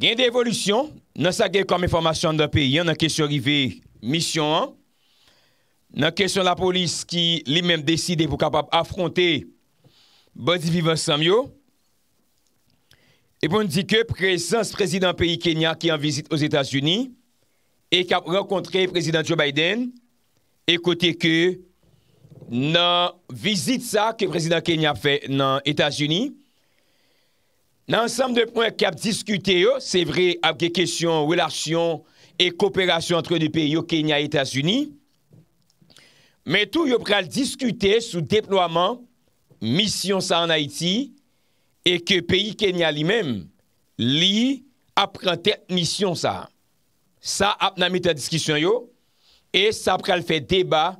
Gen de evolusyon, nan sa gen kom informasyon nan peyi an, nan kesyon rive misyon an, nan kesyon la polis ki li men deside pou kap ap afronte Bodi Viva Samyo, e bon di ke prezans prezident peyi Kenya ki an vizit os Etats-Unis, e kap renkontre prezident Joe Biden, ekote ke nan vizit sa ke prezident Kenya fe nan Etats-Unis, Nansanm de pwen kap diskute oh, yo, se vre ap ge kesyon, welasyon e kooperasyon antre de peyo oh, Kenya-Etats-Uni, men tou yo pral diskute sou deployman misyon sa an Haiti e ke peyi Kenya li men li ap prantet misyon sa. Sa ap nan meta diskisyon yo e sa pral fe deba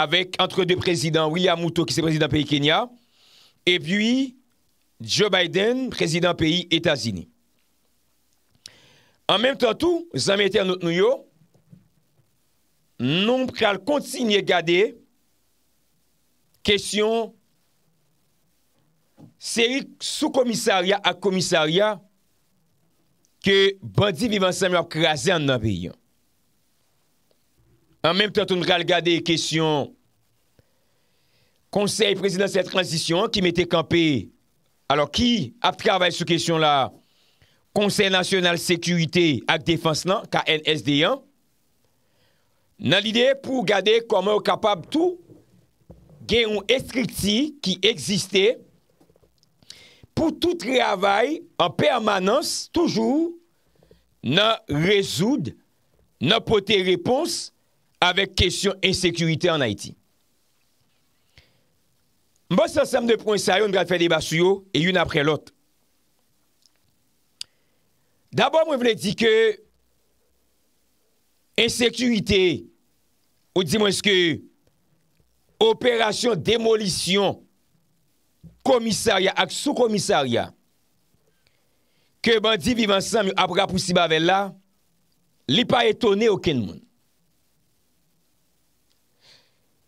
avèk antre de prezident William Mouto ki se prezident peyi Kenya e pwi Joe Biden, prezident peyi Etasini. An menm tan tou, zanm ete an nou yo, nou pral kontinye gade, kesyon serik sou komisarya a komisarya ke bandi vivan sa mè ap krasè an nan peyi. An menm tan tou nou pral gade, kesyon konsey prezident se transisyon ki mette kampè e alor ki ap travay sou kesyon la, Konsey National Sécurité ak Défense Nan, KNSD1, nan lide pou gade koman ou kapab tou, gen yon estripti ki eksiste, pou tout travay, an permanans, toujou, nan rezoud, nan pote repons, avek kesyon en sèkuitè an Haïti. Mwen sa sam de pronsaryon mwen gade fè de basuyo e yon apre lot. Daba mwen vle di ke ensekuité ou di mwen skè operasyon, demolisyon komisarya ak sou komisarya ke bandi vivansam yon aprapousi bavel la li pa etone oken moun.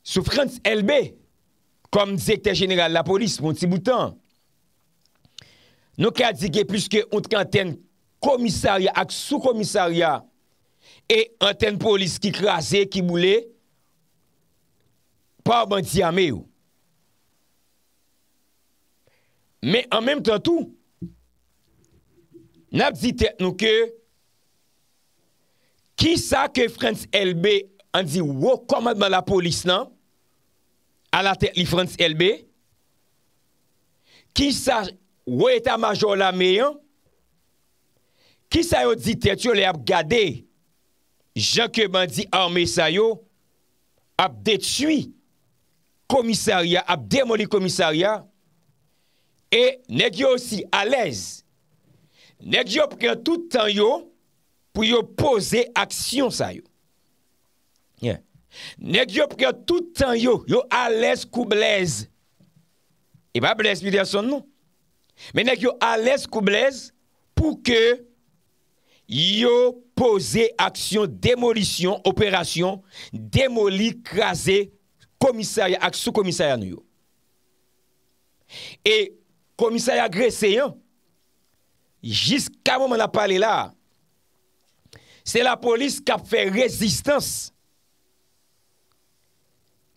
Soufrans elbe mwen sa sam de pronsaryon kom di zekte jeneral la polis, moun ti boutan, nou ka di ge plus ke oun te kan ten komisarya ak sou komisarya e an ten polis ki krasè, ki moulè, pa ou ban di yame ou. Men an menm tan tou, nap di te nou ke ki sa ke Frantz LB an di wou komat ban la polis nanm, alatèk li frans elbe, ki sa wè etamajor la meyon, ki sa yo di tètyo le ap gade, jan keman di arme sa yo, ap detuy komisaria, ap demoli komisaria, e negyo si alèz, negyo pren toutan yo, pou yo pose aksyon sa yo. Nyen. Nèk yo pouke toutan yo, yo alèz kou blèz, e ba blèz mi dè son nou, menèk yo alèz kou blèz pouke yo pose aksyon, demolisyon, operasyon, demoli, krasè, komissaryen, aksyon komissaryen nou yo. E komissaryen agresèyen, jiska moun an apalè la, se la polis ka fè rezistans,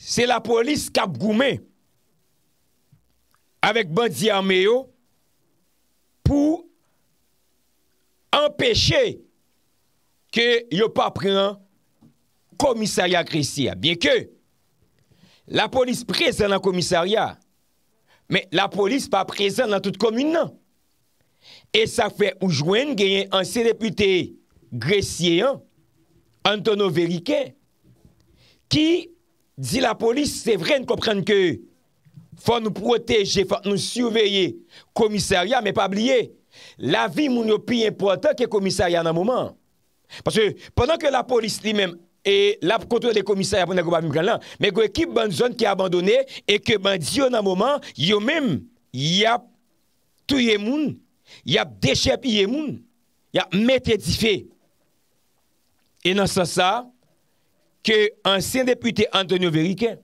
Se la polis kap goume avèk bandi arme yo pou empèche ke yo pa pren komisarya gresya. Bien ke, la polis prezen la komisarya, men la polis pa prezen nan tout komine nan. E sa fè oujwen genyen an se depute gresye an, an tono verike, ki pou Di la polis, se vren komprende ke fwa nou proteje, fwa nou souveye komisaryan, men pa bliye, la vi moun yo pi importan ke komisaryan nan mouman. Parce, pendant ke la polis li men, e la kontour de komisaryan pou nan goba vim kan lan, men kwe kip ban zon ki abandonne, e ke ban diyo nan mouman, yo men, yap touye moun, yap dechepiye moun, yap metye di fe. E nan sa sa, ke ansyen depute antonyo veriken,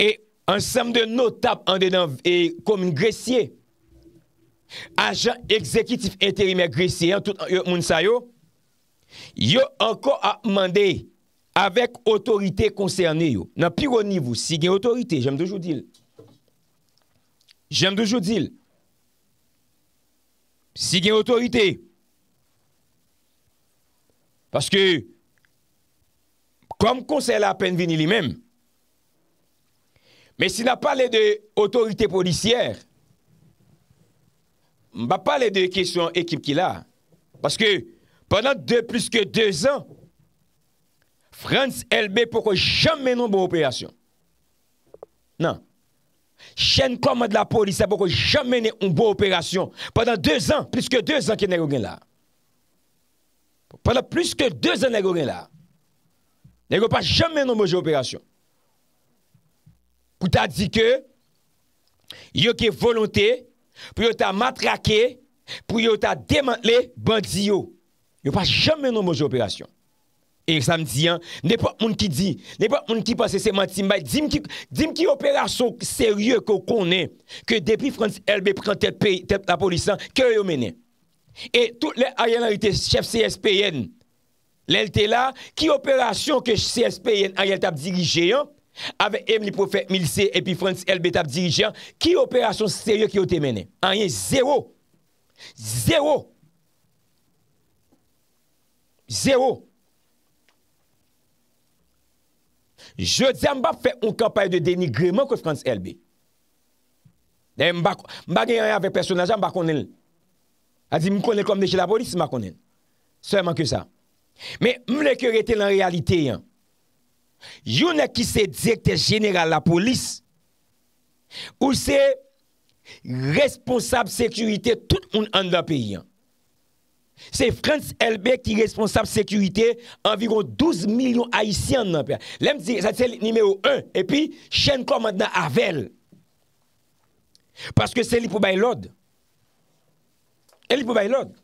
e ansenm de notap andenan e komin gresye, ajan ekzekitif enterime gresye, yo anko a mande avek otorite konsernye yo. Nan piro nivou, si gen otorite, jem de joudil. Jem de joudil. Si gen otorite. Paske si gen otorite. kom konse la pen vini li men. Men si na pale de otorite polisiyer, mba pale de kesyon ekip ki la, paske, panan de plus ke 2 an, Frans Elbe poko jam menon bo operasyon. Nan. Shen koman de la polisya poko jam menon bo operasyon, panan 2 an, plus ke 2 an ki nan yon gen la. Panan plus ke 2 an nan yon gen la. Ne yon pa jom men nou mouje operasyon. Pou ta di ke, yon ke volante, pou yon ta matrake, pou yon ta demantle, ban di yon. Yon pa jom men nou mouje operasyon. E samdiyan, ne pa moun ki di, ne pa moun ki pase seman timbay, di m ki operasyon serye kon konen, ke depi Frans Elbe pran tel la polisan, ke yon menen. E tout le ayanarite chef CSPN, Lèl tè la, ki operasyon ke CSP yon an yon tap dirije yon, avè em li profè milse epi France LB tap dirije yon, ki operasyon sèrye ki yon temene? An yon zèro. Zèro. Zèro. Zèro. Je dè mba fè un kampay de denigréman ko France LB. Mba gen yon yon avè personajan mba konen. Adi mkonen kom de che la polis mba konen. Sèman ke sa. Me mleke rete nan realite yon. Yon a ki se direkte general la polis. Ou se responsable sekurite tout un an da pe yon. Se Frans Elbeck yon responsable sekurite anviron 12 milyon haisyen nan pe. Lem se se nimeyo 1. E pi, chen komandant avel. Paske se li pou bay lode. E li pou bay lode.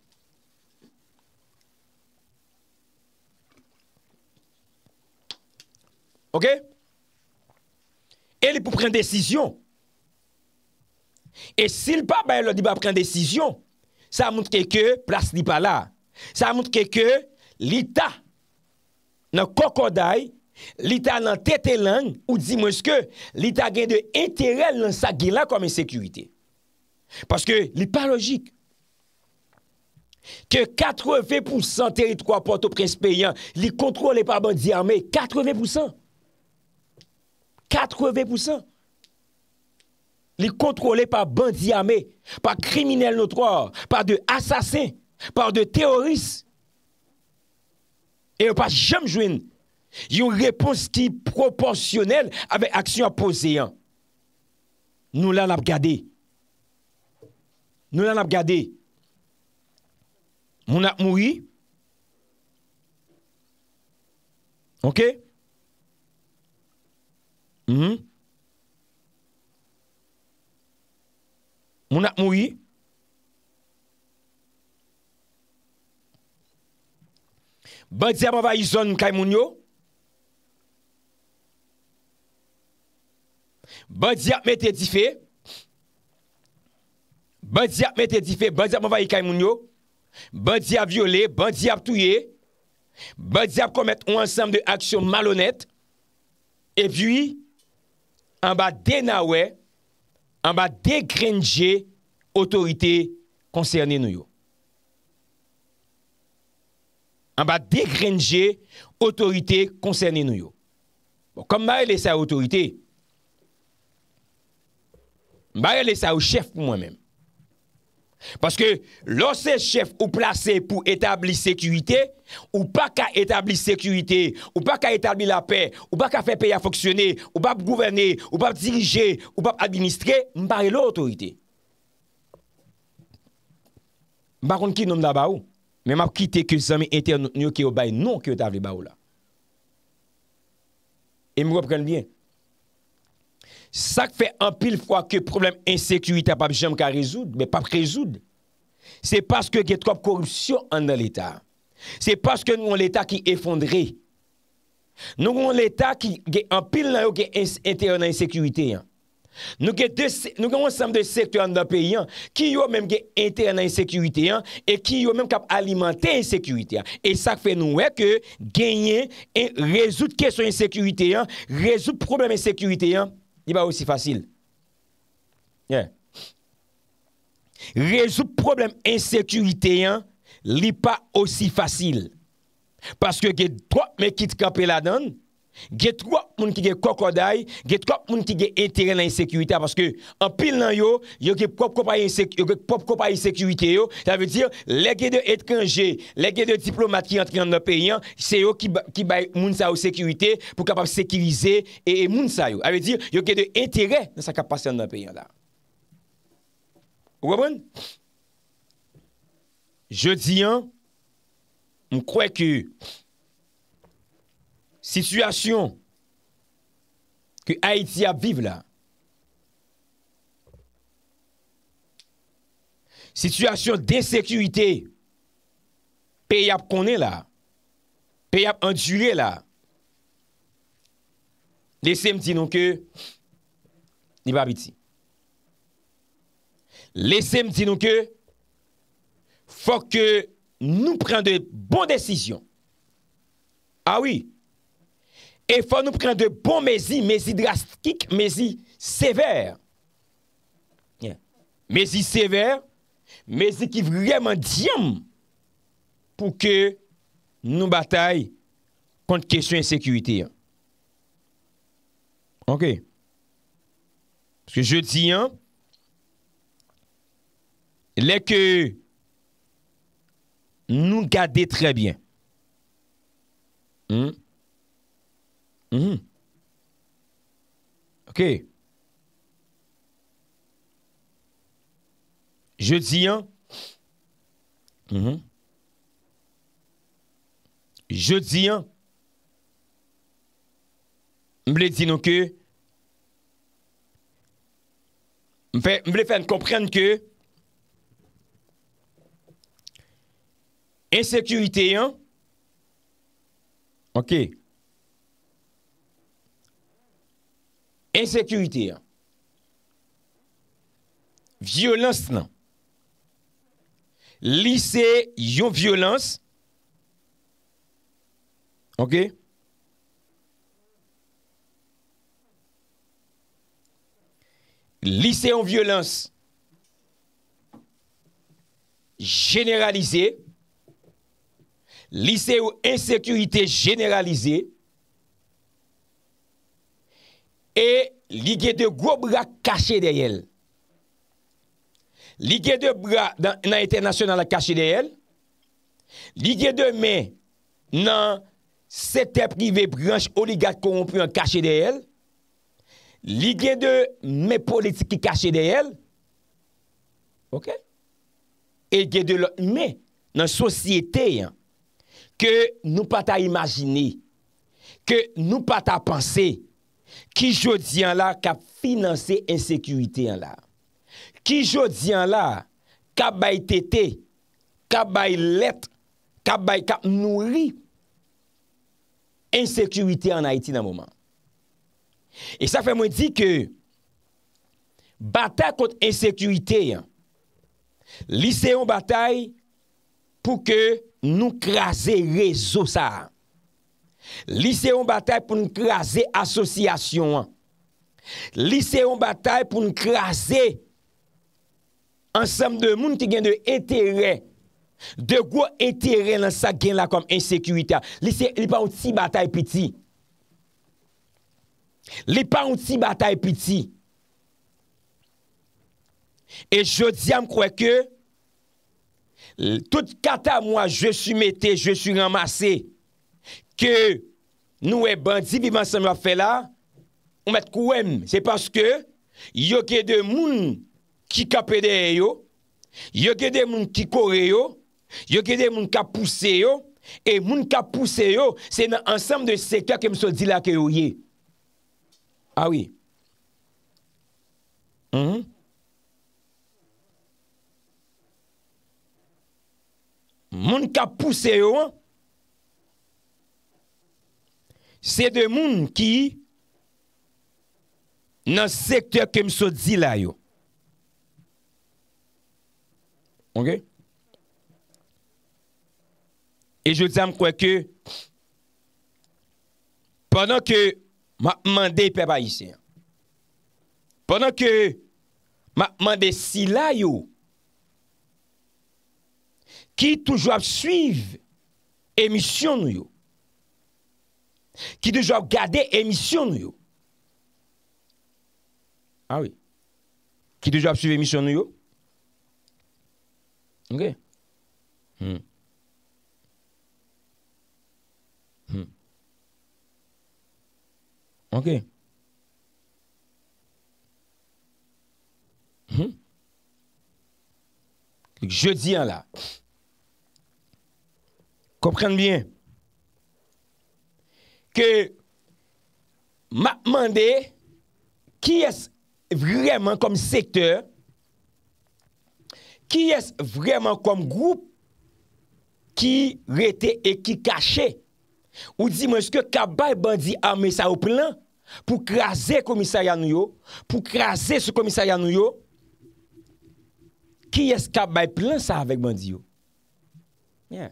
E li pou pren desisyon. E sil pa baye lodi ba pren desisyon, sa moun kè ke plas li pa la. Sa moun kè ke li ta nan kokoday, li ta nan tete lang ou di moun skè li ta gen de enterelle nan sa gila komen sekurite. Paske li pa logik. Ke 80% teri 3 pote ou prespeyan li kontro li pa bandi ame, 80%. Katreve pousan. Li kontrole pa bandi ame. Pa kriminel notroar. Pa de asasen. Pa de teoris. E pa jam jwen. Yon repos ti proporsyonel. Ave aksyon aposeyan. Nou lan ap gade. Nou lan ap gade. Moun ap moui. Ok? Mou mhm. na mou yi? Ban di ap avay zon mkaj moun yo? Ban di ap mette di fe? Ban di ap mette di fe? Ban di ap avay mkaj moun yo? Ban di ap viole? Ban di ap touye? Ban di ap komet ou ansam de aksyon malonet? E vi yi? An ba denawe, an ba degrenje otorite konserne nou yo. An ba degrenje otorite konserne nou yo. Bon, kom ba yon lese a otorite, mba yon lese a ou chef pou mwen menm. Paske lò se chef ou plase pou etabli sekurite, ou pa ka etabli sekurite, ou pa ka etabli la pe, ou pa ka fe pe ya foksyone, ou pa pou gouverne, ou pa pou dirije, ou pa pou administre, mbare lò otorite. Mbare kon ki nom la ba ou, men mbap ki te ke zami ete nyo ki yo baye non ki yo etabli ba ou la. E mbap pren bien. Sak fe anpil fwa ke problem insekurite ap ap jom ka rezoud, me pap rezoud. Se paske ge trop korupsyon an nan l'Etat. Se paske nou an l'Etat ki efondre. Nou an l'Etat ki ge anpil nan yo ge interna insekurite yan. Nou gen wonsanm de sektor an nan peyan, ki yo menm ge interna insekurite yan, e ki yo menm kap alimante insekurite yan. E sak fe nou wè ke genyen en rezout kesyon insekurite yan, rezout problem insekurite yan. li pa osi fasil. Rezou problem ensekurite, li pa osi fasil. Paske ge dwa me kit kapel adan, Get wap moun ki ge kokoday, get wap moun ki ge etire nan yi sekurite, aposke, an pil nan yo, yo ge pop kopay yi sekurite yo, ta ve dir, lege de etkange, lege de diplomat ki yon triyon nan peyen, se yo ki bay moun sa yo sekurite, pou kapap sekirize, e moun sa yo. A ve dir, yo ge de etire nan sa kapasyon nan peyen la. Ou waboun? Je di yon, m kwe ki yo, Situasyon ke Haitia vive la. Situasyon non non de sekuite peyap konen la. Peyap anjule la. Lesem dinon ke ni babiti. Lesem dinon ke fok ke nou pren de bon desisyon. Awi, ah E fwa nou pren de bon mezi, mezi drastik, mezi sever. Mezi sever, mezi ki vreman diyam pou ke nou batay kont kesyon ensekuiti. Ok. Se je di, yon, le ke nou gade trebyen. Hmm? Mhm. Je di yon mhm. Je di yon Mble di nou ke Mble fèn kompren ke Ensekwite yon Ok Ok Insekurite, violans nan, lise yon violans, lise yon violans generalize, lise yon insekurite generalize, e li gye de gro bra kache de yel. Li gye de bra nan internasyonal kache de yel, li gye de me nan sete prive branche oligat konpren kache de yel, li gye de me politik ki kache de yel, e gye de me nan sosyete yon, ke nou pata imajini, ke nou pata pansi, Ki jodi an la kap finanse ensekurite an la. Ki jodi an la kap bay tete, kap bay let, kap bay kap nouri ensekurite an Haiti nan mouman. E sa fe mwen di ke batay kont ensekurite an, liseyon batay pou ke nou krasere zo sa an. Li se yon batay pou nou krasè asosyasyon an. Li se yon batay pou nou krasè ansam de moun ki gen de etere. De gwo etere nan sa gen la kom ensekuitan. Li pa ou ti batay piti. Li pa ou ti batay piti. E jodi an mkwe ke tout kata mwa je su mette, je su ramase ke nou e eh, bandi vivan sa mwafela, ou met kouem. Se paske, yo kede moun ki kapede yo, yo kede moun ki kore yo, ah yo kede moun kapouse yo, e moun kapouse yo, se nan ansam de seka ke msou di la ke yo ye. Awi. Hmm? Moun kapouse yo an, Se de moun ki nan sektor kem so di la yo. Ok? E jwè di sa m kwen ke, pwennan ke ma mande pe pa yise. Pwennan ke ma mande si la yo, ki toujwa psuiv emisyon nou yo. qui déjà regardé émission nous. Ah oui. Qui déjà suivi émission nous. OK. Hmm. Hmm. OK. Hmm. dis en hein, là. Comprenez bien. m a mande ki es vreman kom sektor ki es vreman kom group ki rete e ki kache ou di monske kabay bandi ame sa ou plan pou kraser komisaryan nou yo pou kraser sou komisaryan nou yo ki es kabay plan sa avek bandi yo m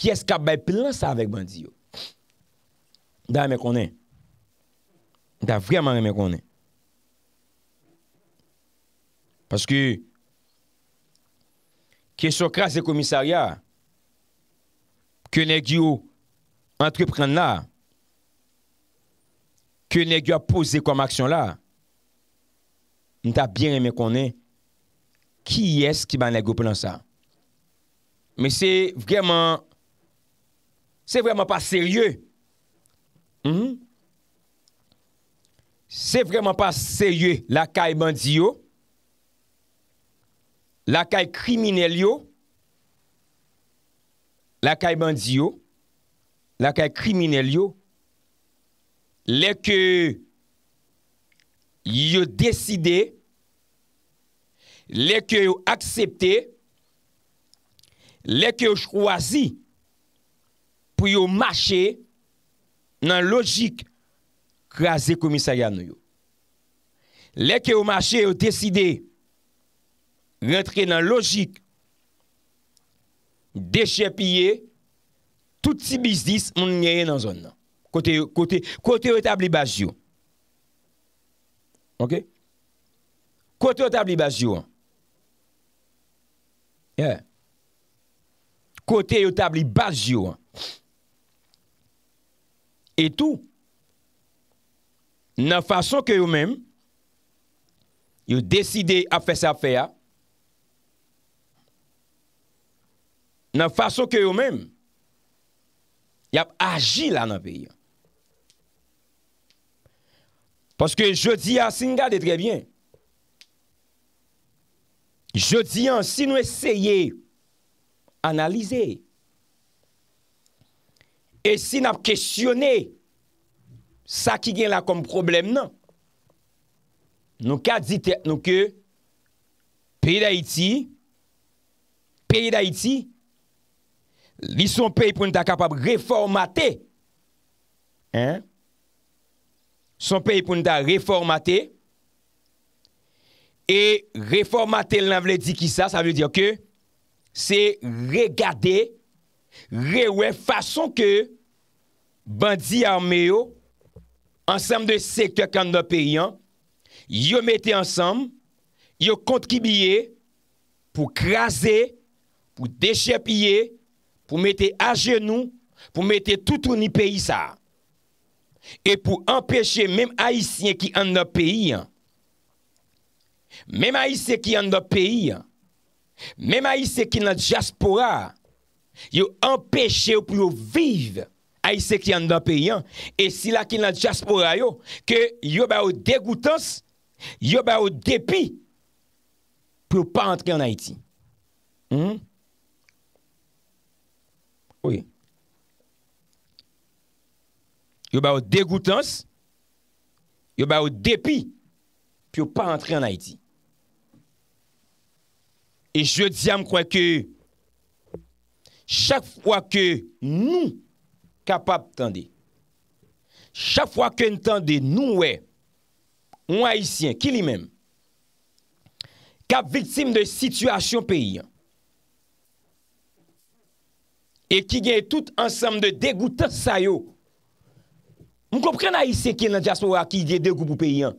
Ki es ka bay plan sa avek bandi yo? Da me konen. Da vreman me konen. Paske, kesyon kras e komisarya, ke ne gyo entrepren la, ke ne gyo apose kom aksyon la, ni ta bien me konen, ki es ki ban le gyo plan sa? Me se vreman, Mhm. Se vreman pa serye, la kay mandi yo, la kay krimine yo, la kay mandi yo, la kay krimine yo, leke yo deside, leke yo aksepte, leke yo chwazi. pou yo mache nan logik krasi komisaryan nou yo. Lè ke yo mache yo deside, rentre nan logik, deche pye, tout si bizdis moun nyeye nan zon nan. Kote yo tabli bas yo. Ok? Kote yo tabli bas yo an. Yeah. Kote yo tabli bas yo an. Pfff. Etou, nan fason ke yo men, yo deside a fese a fese a, nan fason ke yo men, yap aji la nan peye. Paske jodi asin gade trebyen. Jodi ansin weseye analizeye. E si nap kestyone sa ki gen la kom problem nan, nou ka dite nou ke peyi da iti, peyi da iti, li son peyi pou nou da kapab reformate, son peyi pou nou da reformate, e reformate nan vle di ki sa, sa vle di yo ke se regade, Rewen fason ke bandi arme yo ansam de seke kand ap periyan yo mette ansam yo kontribiye pou krasi pou dechepiye pou mette ajenou pou mette toutouni peyi sa e pou empeshe mem aisyen ki and ap periyan mem aisyen ki and ap periyan mem aisyen ki nan jaspora Yo empèche ou pou yo vive ay se kyan dan peyan e sila ki nan chas pou ray yo ke yo ba ou degoutans yo ba ou depi pou yo pa antre an Haiti. Hmm? Oui. Yo ba ou degoutans yo ba ou depi pou yo pa antre an Haiti. E je diya m kwen ke chak fwa ke nou kapap tende, chak fwa ke n tende nou we, ou Aisyen, ki li men, ka vitim de situasyon peyi, e ki gen tout ansam de degoutan sayo, mwen kompren Aisyen ki nan diaspora ki di degoutan peyi,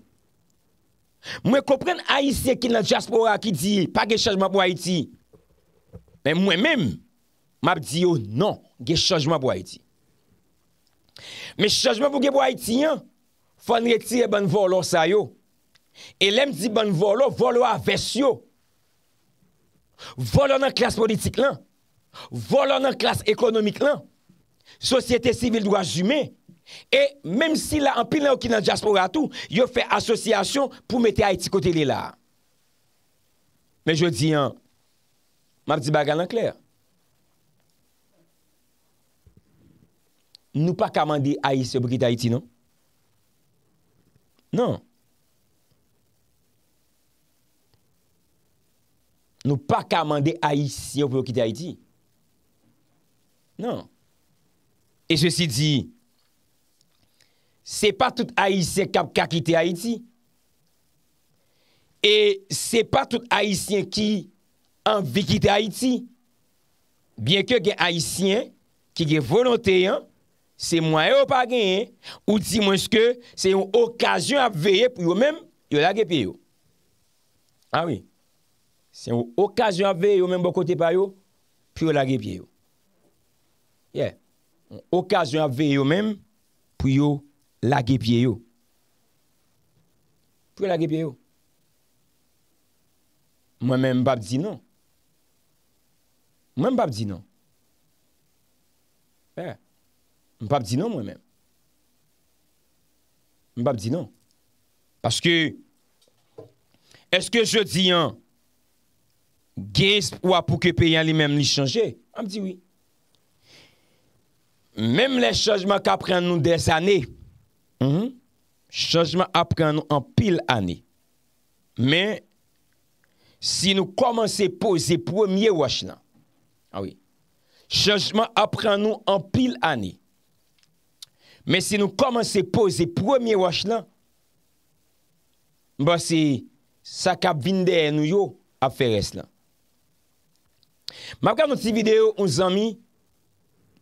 mwen kompren Aisyen ki nan diaspora ki di, pa gen chajman pou Aiti, men mwen menm, Mab di yo, nan, ge chanjman pou Haiti. Men chanjman pou ge pou Haiti, fane reti e ban volo sa yo. E lem di ban volo, volo a vese yo. Volo nan klas politik lan. Volo nan klas ekonomik lan. Sosyete sivil dwa jume. E menm si la ampil nan okina diaspora tou, yo fe asosyasyon pou mete Haiti kote li la. Men yo di yan, mab di bagan nan kler. Nou pa kamande aisyen pou ki te Haiti, non? Non. Nou pa kamande aisyen pou ki te Haiti? Non. E josi di, se pa tout aisyen kap ka ki te Haiti, e se pa tout aisyen ki an vi ki te Haiti, bien ke gen aisyen, ki gen volonte yon, Se mwa yo pa genye, ou di mwen ske, se yon okajyon ap veye pou yo menm, yo lage piye yo. Awi. Ah se yon okajyon ap veye yo menm bokote pa yo, pou yo lage piye yo. Ye. Yon okajyon ap veye yo menm, pou yo lage piye yo. Pou yo lage piye yo. Mwen menm bab di nou. Mwenm bab di nou. Mbap di nou mwen men. Mbap di nou. Paske, eske je di an, gey wapou ke peyan li men li chanje? Mbap di oui. Mem le chanjman ka pren nou des ane, mm-hmm, chanjman a pren nou an pil ane. Men, si nou koman se pose pou mye wach lan, ah chanjman a pren nou an pil ane, men se nou koman se pose premier wach lan, mba se sa kap vinde en nou yo ap fere slan. Mab gav nou ti video ou zami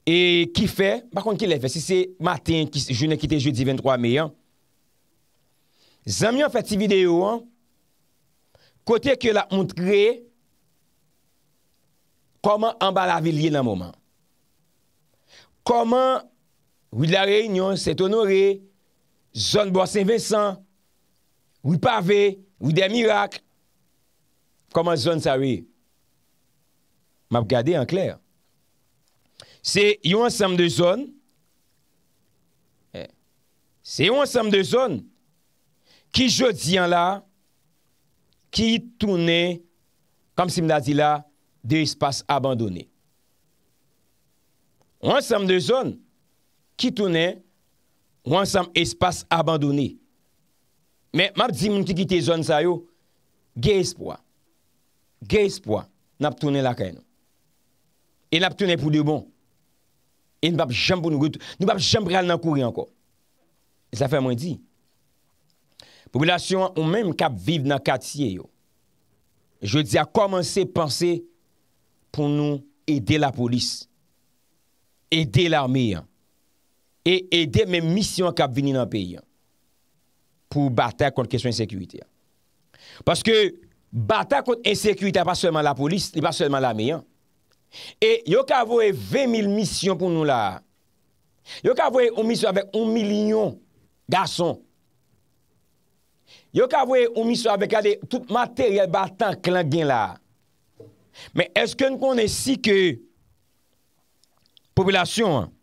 e kife, si se matin, jounen kite joudi 23 meyan, zami an fati video an, kote ke la moun kre, koman an bala vilye nan mouman. Koman Ou la reynyon, se tonore, zon bo a Saint Vincent, ou pa ve, ou de a mirak, koman zon sa we? Ma pou gade en kler. Se yon ansem de zon, eh. se yon ansem de zon, ki jodi an la, ki toune, kom si m la di la, de espas abandonne. Ou ansem de zon, Ki toune, wansam espas abandone. Men, map di moun ti ki te zon sa yo, ge espoa. Ge espoa, nap toune lakay nou. E nap toune pou li bon. E nou pap jem pou nou goutou. Nou pap jem pral nan kouri anko. E sa fè mwen di. Populasyon ou menm kap vive nan katye yo. Je di a komanse panse pou nou ede la polis. Ede l'armé yon. E ede men misyon kap vini nan peyi an. Pou batak kont keswen insekwite an. Paske batak kont insekwite an, pa selman la polis, li pa selman la mi an. E yo ka avoye 20.000 misyon pou nou la. Yo ka avoye un misyon avèk 1.000.000 gason. Yo ka avoye un misyon avèk alè tout materyel batak klank gen la. Men eske nou konen si ke populasyon an,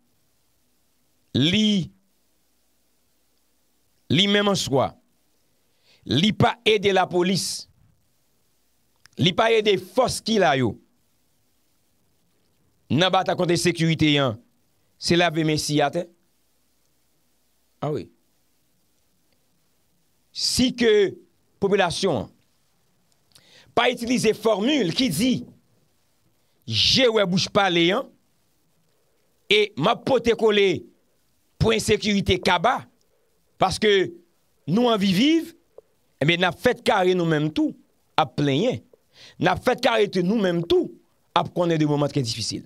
li mèm an swa, li pa ede la polis, li pa ede fos ki la yo, nan ba ta kontè sekwite yon, se la ve mesi ate, a ah we. Si ke popelasyon pa itilize formule ki di, je wè bouj pa le yon, e ma pote kole yon, pou ensekurite kaba, paske nou anvi vive, ebe eh na fèt kare nou menm tou, ap plenye, na fèt kare te nou menm tou, ap konen de mouman trè difícil.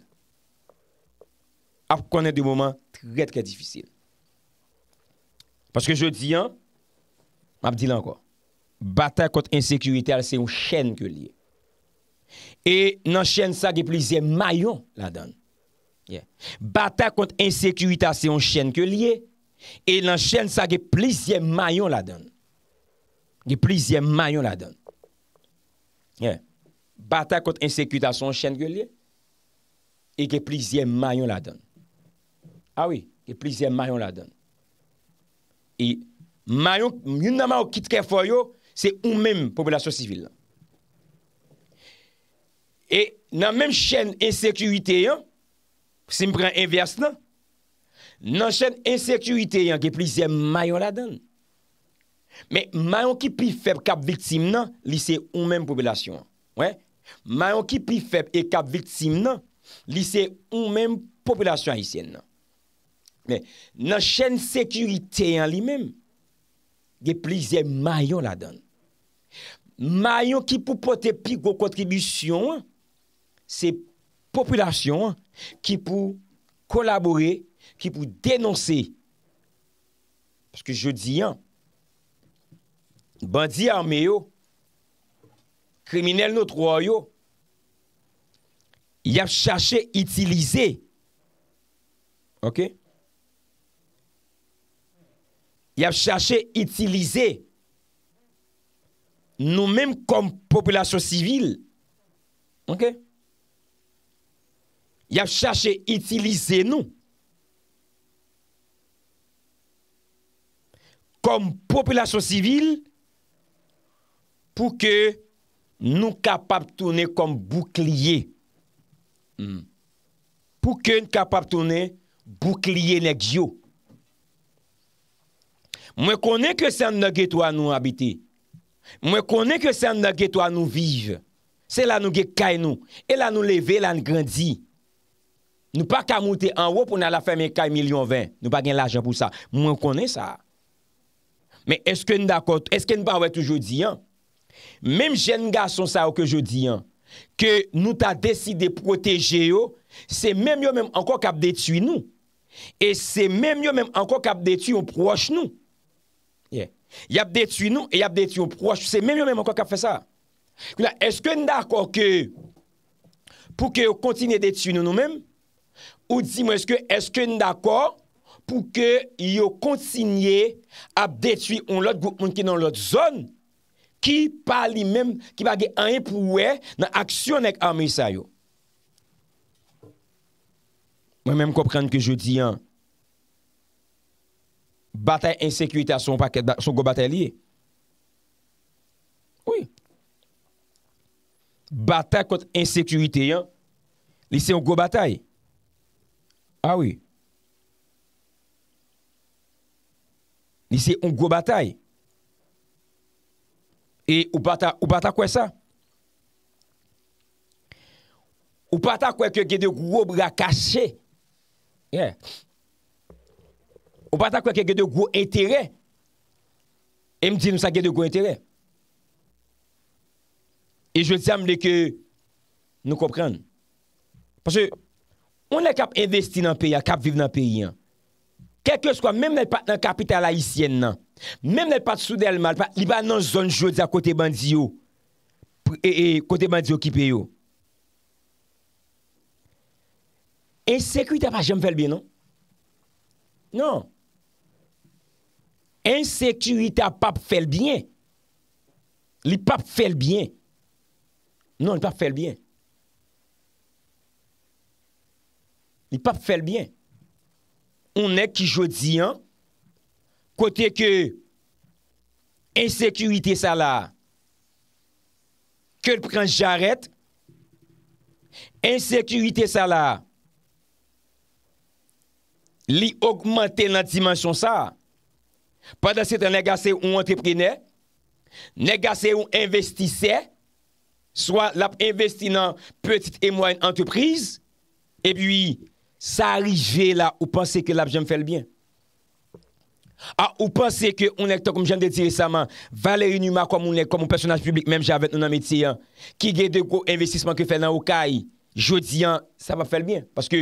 Ap konen de mouman trè trè difícil. Paske jò diyan, ap di lan kwa, bata kont ensekurite alè se yon chèn ke liye. E nan chèn sa ge plize mayon la danne. Bata kont ensekuitasyon chen ke liye E nan chen sa ge plizye mayon la don Ge plizye mayon la don Bata kont ensekuitasyon chen ke liye E ge plizye mayon la don Awi, ge plizye mayon la don E mayon, moun naman ou kitke fo yo Se ou menm populasyon sivil E nan menm chen ensekuitasyon si mpren envers nan, nan chen ensekurite yon ge plize mayon la don. Men, mayon ki pli feb kap vitim nan, li se ou men popolasyon. Mayon ki pli feb e kap vitim nan, li se ou men popolasyon a isen nan. Men, nan chen sekurite yon li men, ge plize mayon la don. Mayon ki pou pote pi go kontribisyon, se Populasyon ki pou kolabori, ki pou denonsi. Paske jodi an, bandi arme yo, kriminel nou trwa yo, yap chache itilize, ok? Yap chache itilize nou menm kom populasyon sivil, ok? Ok? Yav chache itilize nou. Kom populasyon sivil, pou ke nou kapap toune kom boukliye. Hmm. Pou ke nou kapap toune boukliye nek yo. Mwen konen ke sen nage to an nou abite. Mwen konen ke sen nage to an nou vive. Se la nou ge kain nou. E la nou leve, la nou grandi. Nou pa ka mouti an wop pou nan la fèmye 4 milyon 20. Nou pa gen l'ajan pou sa. Mwen konen sa. Men eske nou d'akot. Eske nou pa wè toujou diyan. Mem jen ga son sa wè toujou diyan. Ke nou ta deside proteje yo. Se menm yo menm ankon kap detui nou. E se menm yo menm ankon kap detui yon proj nou. Ye. Yap detui nou. E yap detui yon proj. Se menm yo menm ankon kap fè sa. Eske nou d'akot ke pou ke yo kontine detui nou nou menm. Ou di mwen eske, eske n d'akor pou ke yo kontinye ap detwi on lot goun ki nan lot zon? Ki pa li menm, ki pa ge anye pou we nan aksyon ek ame isa yo? Mwen menm koprenn ke jo di an, batay ensekurite a son go batay liye. Oui. Batay kont ensekurite an, li se yon go batay. Awi. Ah Ni se yon gwo batay. E ou batakwe sa? Ou batakwe ke gwe de gwo brakase? Ye. Ou batakwe ke gwe de gwo entere? E mdi nou sa gwe de gwo entere? E jwel diyam le ke nou kopren. Pase On lè kap investi nan peyi an, kap viv nan peyi an. Kèk yo skwa, mèm lè pat nan kapital haïsyen nan. Mèm lè pat soudèlman, lè pat li ban nan zon jodi a kote bandi yo. E kote bandi yo kipe yo. Ensekuita pa jèm fèl bien, non? Non. Ensekuita pa fèl bien. Li pa fèl bien. Non, li pa fèl bien. li pa fèl byen. Onè ki jodi an, kote ke insekuité sa la, ke l prans jaret, insekuité sa la, li augmente la dimensyon sa, pa da se te negase ou anteprine, negase ou investise, soa la investi nan petit et moyen anteprise, e byi Sa arije la ou panse ke lap jen fèl byen. Ou panse ke ou nèk to kom jen deti resaman. Valeri Numa kom ou nèk kom ou personaj publik mèm javèn nou nan meti yon. Ki gè de gro investisman ki fèl nan ou ka yi. Jodi an, sa va fel bien. Paske,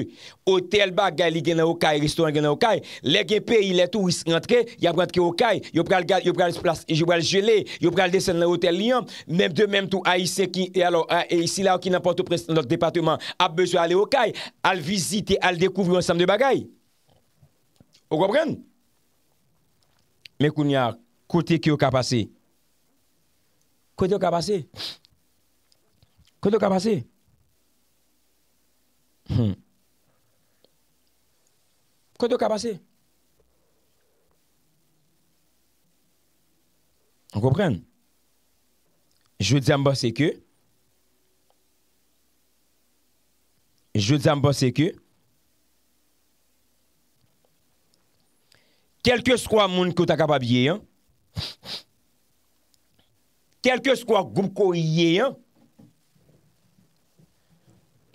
otel bagay li gen nan okay, restoran gen nan okay, lege pe, il etou, is rentre, y ap rentre okay, yo pral gelé, yo pral desen nan otel li yon, mèm de mèm tou a isè ki, e isi la wakil nan pote prese nan depateman, ap bezwa ale okay, al vizite, al dekouvre an sam de bagay. Ou wapren? Mè kounyar, kote ki yo ka pase? Kote yo ka pase? Kote yo ka pase? Kote yo ka pase? Kwa do ka pase? Kwa do ka pase? Kwa do ka pase? Jou diyan ba seke? Jou diyan ba seke? Tel ke skwa moun kouta kapab ye yon? Tel ke skwa goup ko ye yon? Tel ke skwa moun kouta kapab ye yon?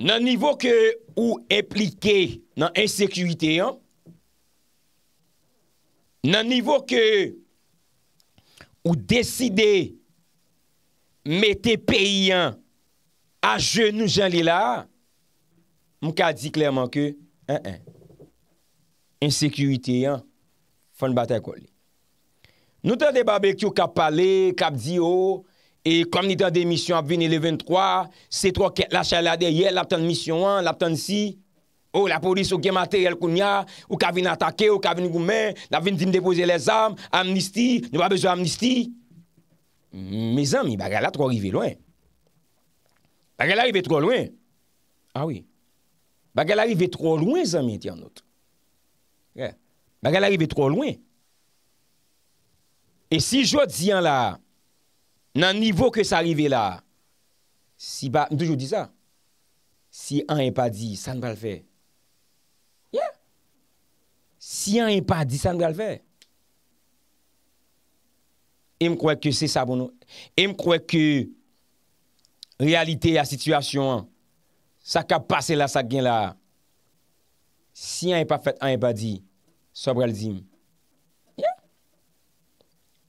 nan nivou ke ou implike nan ensekuité yon, nan nivou ke ou deside mette peyi yon a jenou jan li la, mou ka di klerman ke, ensekuité yon fon bata kou li. Nou ta de babek yo kap pale, kap di yo, E kom ni tan demisyon ap vini le 23, se trok la chalade yel, lap tan misyon an, lap tan si, ou la polis ou gen materyel koun ya, ou ka vini atake, ou ka vini goumen, la vini din depoze les am, amnisti, nou ba bezo amnisti. Me zanmi, bagala tro rive lwen. Bagala rive tro lwen. Awi. Ah bagala rive tro lwen zanmi, ti anot. Bagala rive tro lwen. E si jwa diyan la nan nivou ke s'arive la, si ba, m toujou di sa, si an e pa di, sa n'bal fe. Ya. Si an e pa di, sa n'bal fe. E m kwe ke se sa bono, e m kwe ke realite ya situasyon, sa ka pase la, sa gen la. Si an e pa fet, an e pa di, sa brel di m. Ya.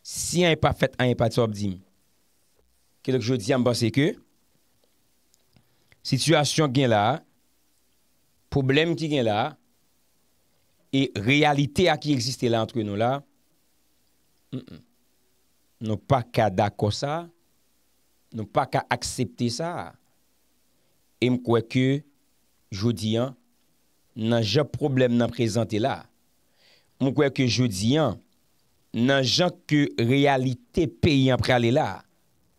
Si an e pa fet, an e pa di, sa brel di m. Kè lòk jò diyan mba se ke, sityasyon gen la, poublem ki gen la, e realite a ki eksiste la antre nou la, nou pa ka dako sa, nou pa ka aksepte sa, e mkwe ke jò diyan, nan jò problem nan prezante la. Mkwe ke jò diyan, nan jò ke realite pe yon pre ale la,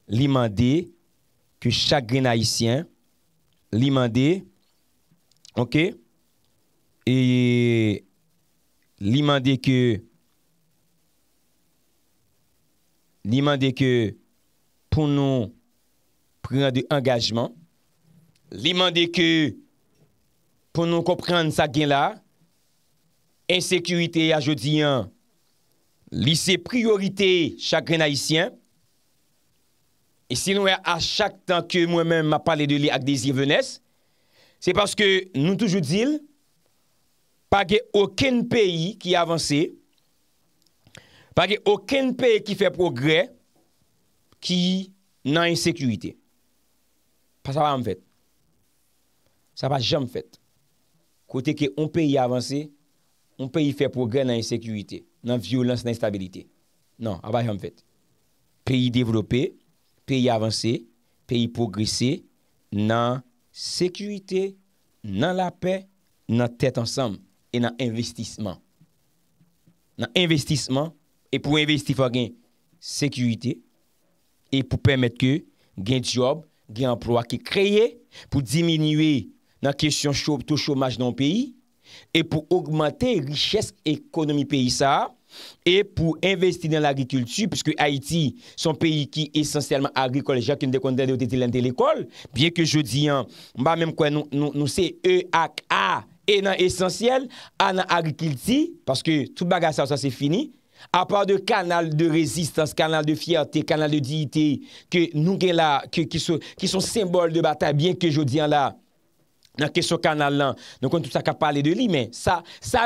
li mande ke chagren haisyen, li mande, ok, e, li mande ke, li mande ke, pou nou, pou nou de angajman, li mande ke, pou nou koprande sa gen la, ensekuité a jodi an, lise priorité chagren haisyen, E si nou e a chak tan ke mwen men ma pale de li ak desi venes, se paske nou toujou dil, pa ge oken peyi ki avanse, pa ge oken peyi ki fe progre, ki nan en sekurite. Pa sa pa an fèt. Sa pa jan fèt. Kote ke on peyi avanse, on peyi fe progre nan en sekurite, nan violans nan stabilite. Nan, a pa jan fèt. Peyi devropè, peyi avanse, peyi progresse, nan sekwite, nan lape, nan tet ansam, e nan investisman. Nan investisman, e pou investi fwa gen sekwite, e pou pwemet ke gen job, gen emplwa ki kreye, pou diminwe nan kesyon tou chomaj nan peyi, e pou augmente liches ekonomi peyi sa, E pou investi nan l'agrikultu, piskou Haiti son peyi ki esensyelman agrikol, jak yon dekondade ou dekondade l'en de l'ekol, byen ke jodi an, mba menm kwen nou se e ak a enan esensyel, anan agrikilti, paske tout bagasa ou sa se fini, a pa de kanal de rezistans, kanal de fiyate, kanal de diite, ki nou gen la, ki son sembol de bata, byen ke jodi an la, nan kesyo kanal lan... nan kon tout sa kap pale de li... men sa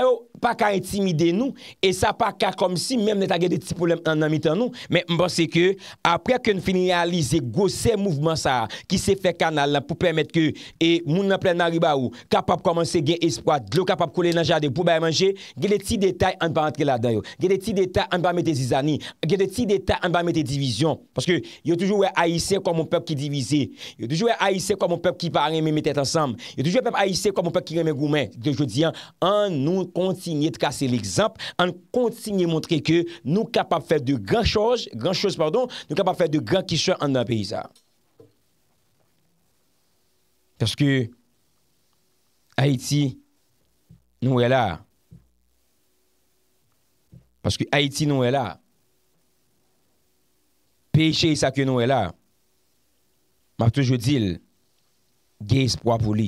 yo pa ka intimide nou... e sa pa ka kom si... menm neta ge de ti poulem nan namitan nou... men mba se ke... apre ke nou finilalize... gwo se mouvman sa... ki se fe kanal lan... pou premet ke... e moun nan pre nan riba ou... kapap komanse gen espwa... glou kapap koule nan jade... pou bay manje... ge de ti detay an pa antre la dan yo... ge de ti detay an pa mette zizani... ge de ti detay an pa mette divizyon... paske yo toujou e aise kwa moun pep ki divize... yo toujou e aise kwa moun pep E toujwe pep aise komon pep ki reme goumen. Je diyan, an nou kontinye te kase l'exemple, an kontinye montre ke nou kapap fè de gran chos, gran chos pardon, nou kapap fè de gran kishon an nan peyisa. Paske Haiti nou e la. Paske Haiti nou e la. Peyeche y sa ke nou e la. Matoujwe dil gey spwa pou li.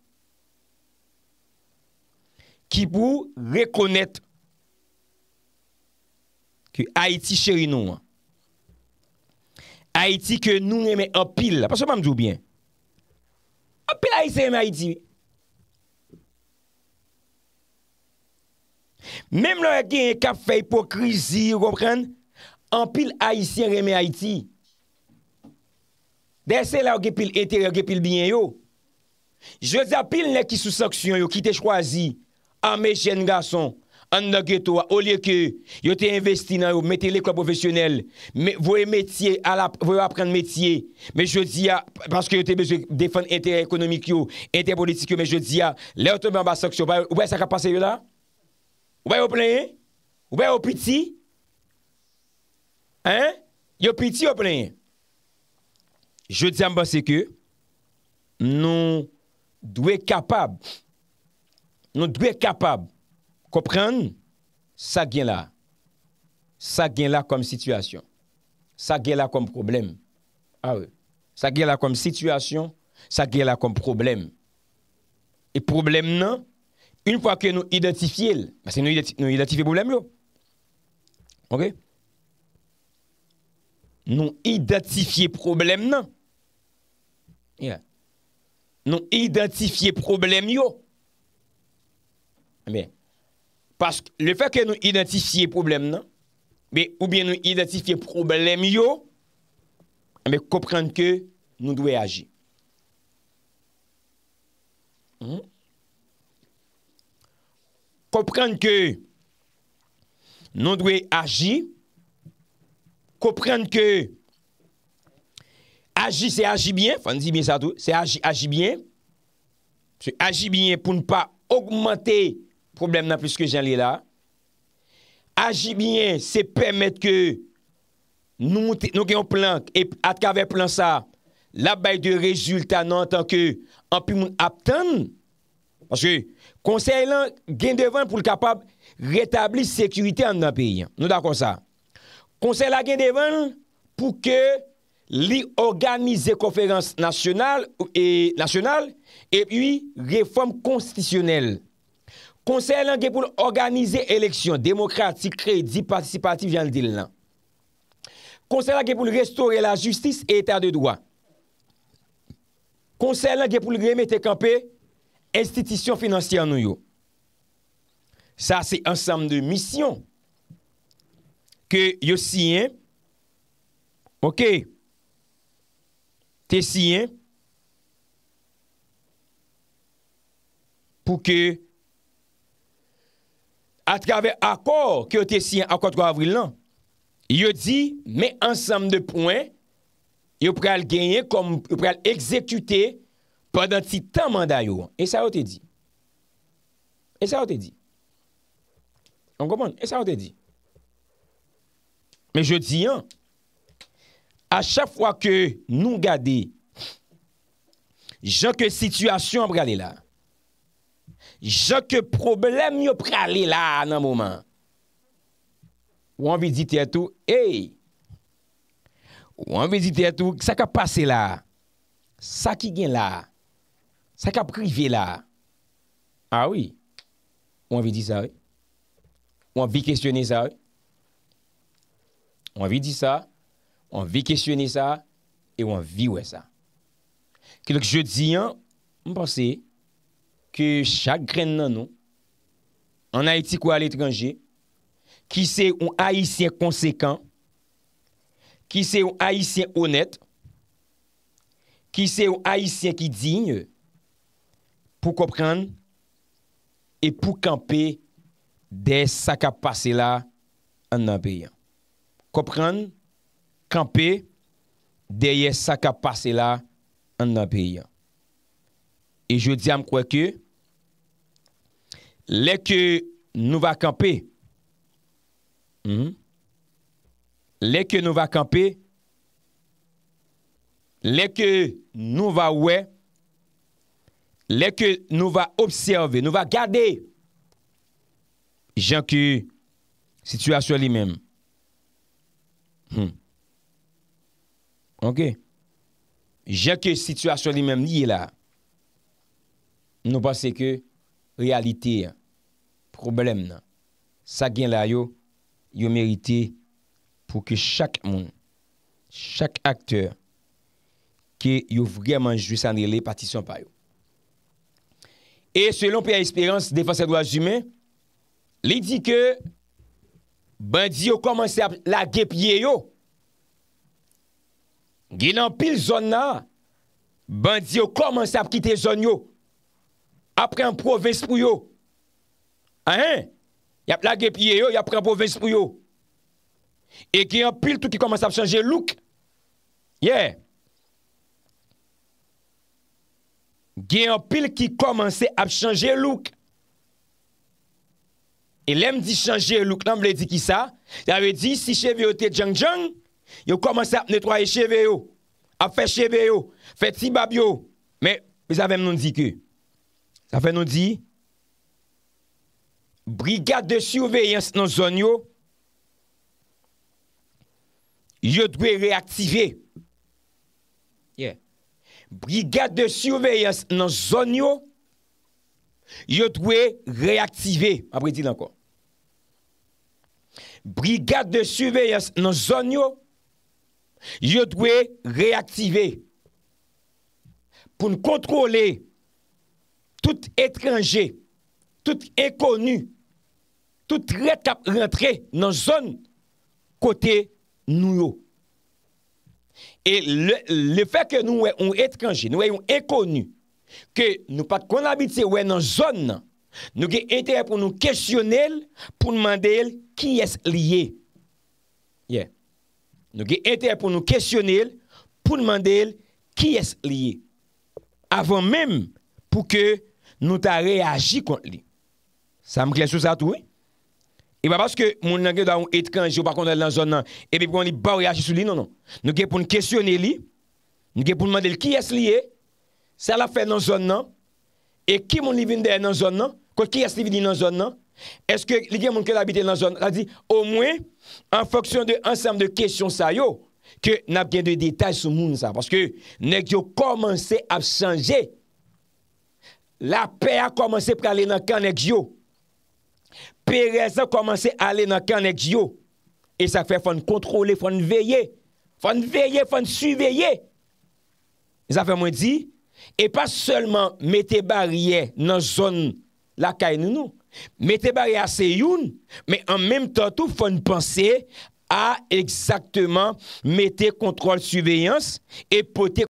Ki pou rekonnet ki Haiti chèri nou. Haiti ke nou reme apil. Pas wè pa mdou bien. Apil e Haitien reme Haiti. Mem lò yè genye kap fèy pou krizi, wè konpren. Apil Haitien reme Haiti. Desè lò yè epil etè, yè epil binyen yo. Je zè apil ne ki sou saksyon yo, ki te chwazi an me jen gason, an nage towa, olye ke, yo te investi nan yo, mette le kwa profesyonel, voye metye, voye apren metye, me jodi ya, paske yo te bezwe defen inter ekonomik yo, inter politik yo, me jodi ya, le otoban ba saksyo, oube sa kapase yo la? Oube yo plenye? Oube yo piti? Hein? Yo piti yo plenye? Jodi ya mba seke, nou, dwe kapab, ff, Nou dwe kapab Kopren, sa gen la Sa gen la kom sitwasyon Sa gen la kom problem Sa gen la kom sitwasyon Sa gen la kom problem E problem nan Un fwa ke nou identifiye Mase nou identifiye problem yo Ok Nou identifiye problem nan Nou identifiye problem yo Amè, parce que le fait que nous identifiez le problème, non? Ou bien nous identifiez le problème, yo, amè, comprens que nous devons agir. Hmm? Comprens que nous devons agir. Comprens que agir, c'est agir bien. Fondez bien ça, tout. C'est agir bien. C'est agir bien pour ne pas augmenter problem nan pwiske jan li la, aji bie se pwemet ke nou ke yon plan, et at ka ve plan sa, la bay de rezultat nan non, tanke anpimoun aptan, konsey lan gen devan pou l kapab retabli sekurite an nan peyi. Nou da kon sa. Konsey lan gen devan pou ke li organize konferans nasyonal epi reform konstisyonel. Konseye lan gen pou l'organize eleksyon, demokratik, kredi, participatif jan l'dil nan. Konseye lan gen pou l'restore la justice et etat de doa. Konseye lan gen pou l'grem et ekampe, institisyon financier nou yo. Sa se ansam de misyon ke yo siyen pou ke te siyen pou ke a travè akor ki yo te si an akor 3 avril nan, yo di, men ansem de pouen, yo pre al genye, yo pre al ekzekute, pwadan ti tan manday yo an. E sa yo te di. E sa yo te di. An kompon? E sa yo te di. Men yo di an, a chak fwa ke nou gade, jan ke situasyon pre ale la, Jok problem yo prale la nan mouman. Wan vi di te atou, hey! Wan vi di te atou, sak a pase la. Sak i gen la. Sak a prive la. Awi. Ah wan vi di sa. Wan vi kestyone sa. Wan vi di sa. Wan vi kestyone sa. E wan vi wè sa. Kèlok je di an, m'pasey, ke chak gren nan nou, an haitiko al etranje, ki se ou haisyen konsekant, ki se ou haisyen honet, ki se ou haisyen ki digne, pou kopran e pou kampe deye sakap pase la an nabeyan. Kopran, kampe, deye sakap pase la an nabeyan. E jwè diya mkwe ke, lè ke nou va kampe, hmm, lè ke nou va kampe, lè ke nou va ouè, lè ke nou va observe, nou va gade, lè ke nou va kampe, jan ke situasyon li menm. Hmm. Ok. Jan ke situasyon li menm liye la. Nou pase ke, realite, problem nan. Sa gen la yo, yo merite pou ke chak moun, chak akteur, ke yo vreman jou sanrele patisyon pa yo. E selon pi a esperanse defanse do la jume, li di ke, bandi yo komanse ap la gepye yo, genan pil zon nan, bandi yo komanse ap kite zon yo, apren pou o vespou yo. An, an. Yap la gepye yo, yapren pou o vespou yo. E gen yon pil tou ki komanse ap chanje luk. Ye. Gen yon pil ki komanse ap chanje luk. E lem di chanje luk, nan vle di ki sa, yon vle di, si cheve yo te jang jang, yo komanse ap netwaye cheve yo, ap fe cheve yo, fe ti bab yo. Men, vle di ki sa, Afen nou di, Brigade de surveillance nan zon yo, yo dwe reaktive. Brigade de surveillance nan zon yo, yo dwe reaktive. Apre di lan kon. Brigade de surveillance nan zon yo, yo dwe reaktive. Poun kontrole tout etranje, tout ekonu, tout rentre nan zon kote nou yo. E le fe ke nou wey ou etranje, nou wey ou ekonu, ke nou pat konabite wey nan zon nan, nou ge ente apon nou kesyonel pou nman del ki es liye. Ye. Nou ge ente apon nou kesyonel pou nman del ki es liye. Avon menm pou ke nou ta reagi kont li. Sa mwen klyen sou sa tou. E wapas ke moun nage da ou etkan jo pa kont el nan zon nan, epi pou mwen li ba reagi sou li, non, non. Nou gen pou mwen kesyon el li, nou gen pou mwen mandel ki es li e, sa la fe nan zon nan, e ki moun li vende nan zon nan, kwa ki es li vende nan zon nan, eske li gen moun ke l'abite nan zon nan, la di, o mwen, an foksyon de ansam de kesyon sa yo, ke nap gen de detaj sou moun sa, paske nek yo komanse ap chanje la pe a komanse pre ale nan kan ek yo, pe reza komanse ale nan kan ek yo, e sa fe fon kontrole, fon veye, fon veye, fon suveye, e sa fe mwen di, e pa seulement mete barye nan zon la kain nou nou, mete barye a se youn, me an menm tatou fon panse a eksakteman mete kontrole suveyans, e pote kontrole suveyans.